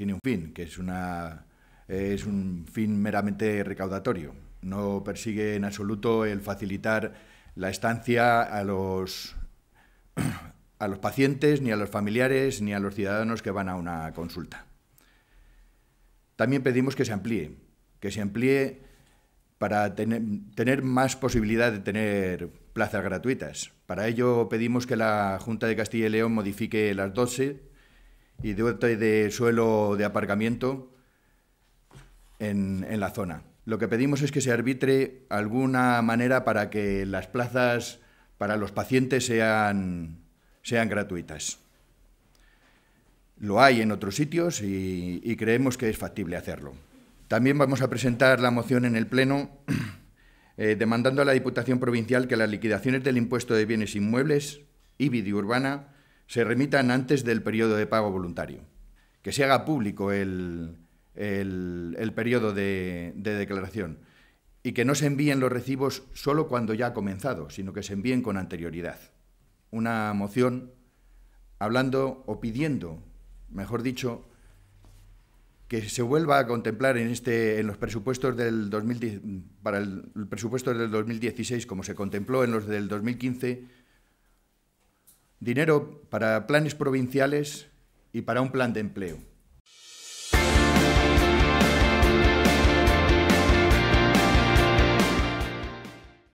tiene un fin, que es, una, es un fin meramente recaudatorio. No persigue en absoluto el facilitar la estancia a los, a los pacientes, ni a los familiares, ni a los ciudadanos que van a una consulta. También pedimos que se amplíe, que se amplíe para tener, tener, más posibilidad de tener plazas gratuitas. Para ello pedimos que la Junta de Castilla y León modifique las 12 y de suelo de aparcamiento en, la zona. Lo que pedimos es que se arbitre alguna manera para que las plazas para los pacientes sean, gratuitas. Lo hay en otros sitios y, creemos que es factible hacerlo. También vamos a presentar la moción en el Pleno eh, demandando a la Diputación Provincial que las liquidaciones del impuesto de bienes inmuebles, y IBI urbana, se remitan antes del periodo de pago voluntario. Que se haga público el, periodo de, declaración y que no se envíen los recibos solo cuando ya ha comenzado, sino que se envíen con anterioridad. Una moción hablando o pidiendo, mejor dicho, que se vuelva a contemplar en, este, en los presupuestos del 2010, para el presupuesto del 2016, como se contempló en los del 2015, dinero para planes provinciales y para un plan de empleo.